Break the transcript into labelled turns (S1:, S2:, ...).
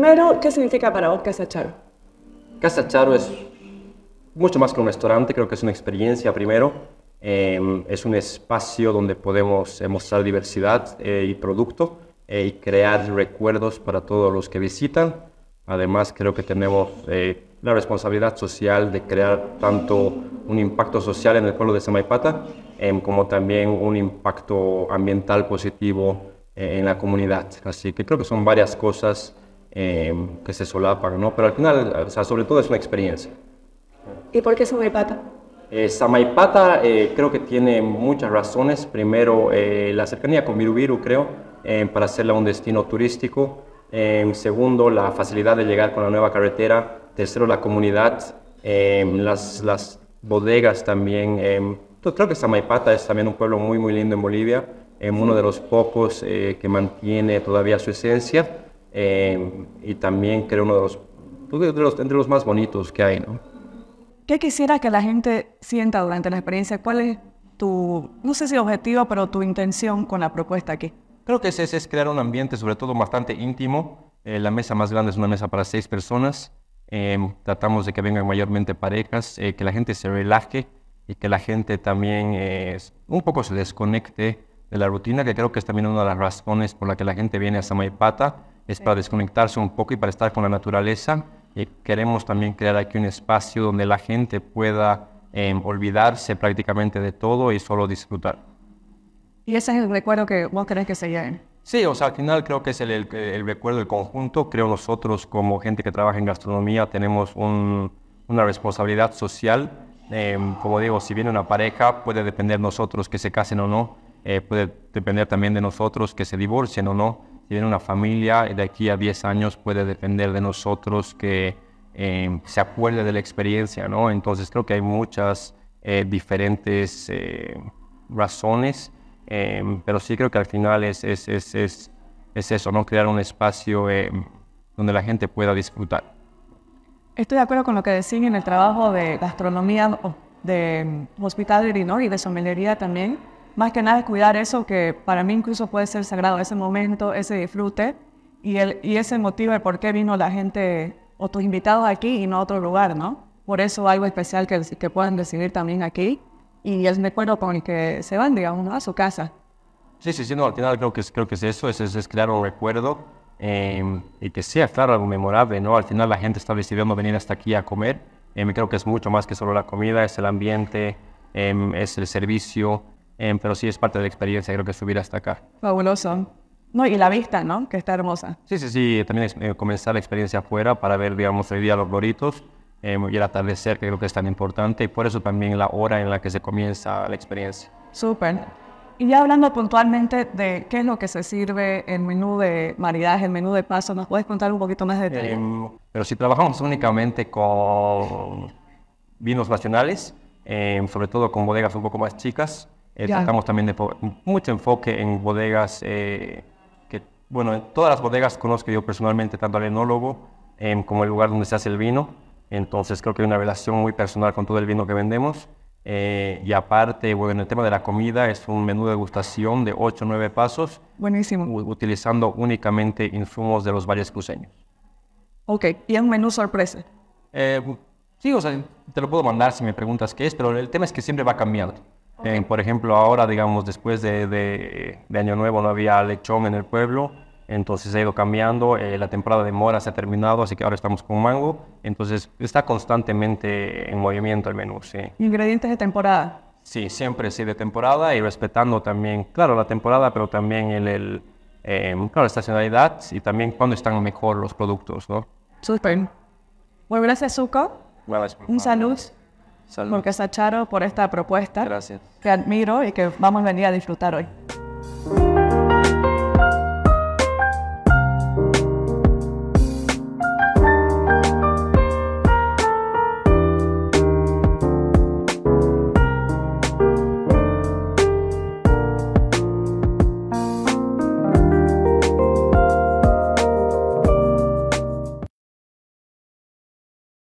S1: primero, ¿qué significa para vos Casa Charo?
S2: Casa Charo es mucho más que un restaurante, creo que es una experiencia primero. Em, es un espacio donde podemos mostrar diversidad eh, y producto eh, y crear recuerdos para todos los que visitan. Además, creo que tenemos eh, la responsabilidad social de crear tanto un impacto social en el pueblo de Samaipata em, como también un impacto ambiental positivo en la comunidad. Así que creo que son varias cosas eh, que se solapan, ¿no? Pero al final, o sea, sobre todo es una experiencia.
S1: ¿Y por qué Samaipata?
S2: Eh, Samaipata eh, creo que tiene muchas razones. Primero, la cercanía con Virubiru, creo, para hacerla un destino turístico. segundo, la facilidad de llegar con la nueva carretera. Tercero, la comunidad, las, las, bodegas también. yo creo que Samaipata es también un pueblo muy, muy lindo en Bolivia, uno de los pocos que mantiene todavía su esencia. Em, y también creo uno de los, de los, entre los más bonitos que hay, ¿no?
S1: ¿Qué quisieras que la gente sienta durante la experiencia? ¿Cuál es tu, no sé si objetivo, pero tu intención con la propuesta aquí?
S2: Creo que es, es, crear un ambiente, sobre todo, bastante íntimo. Eh, la mesa más grande es una mesa para seis personas. Em, tratamos de que vengan mayormente parejas, eh, que la gente se relaje y que la gente también eh, un poco se desconecte de la rutina, que creo que es también una de las razones por la que la gente viene a Samaipata es para desconectarse un poco y para estar con la naturaleza. Y eh, queremos también crear aquí un espacio donde la gente pueda em, olvidarse prácticamente de todo y solo disfrutar.
S1: ¿Y ese es el recuerdo que vos crees que se lleven
S2: Sí, o sea, al final creo que es el, el, recuerdo del conjunto. Creo nosotros como gente que trabaja en gastronomía tenemos una responsabilidad social. Em, como digo, si viene una pareja, puede depender nosotros que se casen o no. Eh, puede depender también de nosotros que se divorcien o no tiene una familia de aquí a 10 años puede depender de nosotros que em, se acuerde de la experiencia, ¿no? Entonces creo que hay muchas eh, diferentes eh, razones, em, pero sí creo que al final es, es, eso, ¿no? Crear un espacio em, donde la gente pueda disfrutar.
S1: Estoy de acuerdo con lo que decían en el trabajo de gastronomía, de hospitality, Y de somelería también más que nada es cuidar eso que para mí incluso puede ser sagrado, ese momento, ese disfrute y, el, y ese motivo de por qué vino la gente o tus invitados aquí y no a otro lugar, ¿no? Por eso algo especial que, que puedan recibir también aquí y es un recuerdo con el que se van, digamos, a su casa.
S2: Sí, sí, sí, no, al final creo que, creo que es eso, es, es crear un recuerdo em, y que sea, claro, algo memorable, ¿no? Al final la gente está decidiendo venir hasta aquí a comer. Eh, creo que es mucho más que solo la comida, es el ambiente, em, es el servicio, Em, pero sí es parte de la experiencia, creo que subir hasta acá.
S1: Fabuloso. No, y la vista, ¿no? Que está hermosa.
S2: Sí, sí, sí. También eh, comenzar la experiencia afuera para ver, digamos, hoy día los gloritos em, y el atardecer, que creo que es tan importante. Y por eso también la hora en la que se comienza la experiencia.
S1: Súper. Y ya hablando puntualmente de qué es lo que se sirve el menú de maridaje, el menú de paso, ¿nos puedes contar un poquito más de detalle?
S2: Em, pero si trabajamos únicamente con vinos nacionales, sobre todo con bodegas un poco más chicas, eh, tratamos también de mucho enfoque en bodegas, eh, que, bueno, en todas las bodegas conozco yo personalmente, tanto al enólogo em, como el lugar donde se hace el vino. Entonces creo que hay una relación muy personal con todo el vino que vendemos. Eh, y aparte, bueno, el tema de la comida es un menú de degustación de 8 o 9 pasos. Buenísimo. Utilizando únicamente insumos de los valles cruceños.
S1: Ok, y un menú sorpresa.
S2: sí, o sea, te lo puedo mandar si me preguntas qué es, pero el tema es que siempre va cambiando. Eh, por ejemplo, ahora, digamos, después de, de, Año Nuevo no había lechón en el pueblo, entonces ha ido cambiando, eh, la temporada de mora se ha terminado, así que ahora estamos con mango, entonces está constantemente en movimiento el menú, sí.
S1: ¿Ingredientes de temporada?
S2: Sí, siempre sí, de temporada y respetando también, claro, la temporada, pero también el, el em, claro, la estacionalidad y también cuándo están mejor los productos, ¿no?
S1: Súper. Bueno, gracias, Zuko. Un saludo porque Sacharo por esta propuesta. Que admiro y que vamos a venir a disfrutar hoy.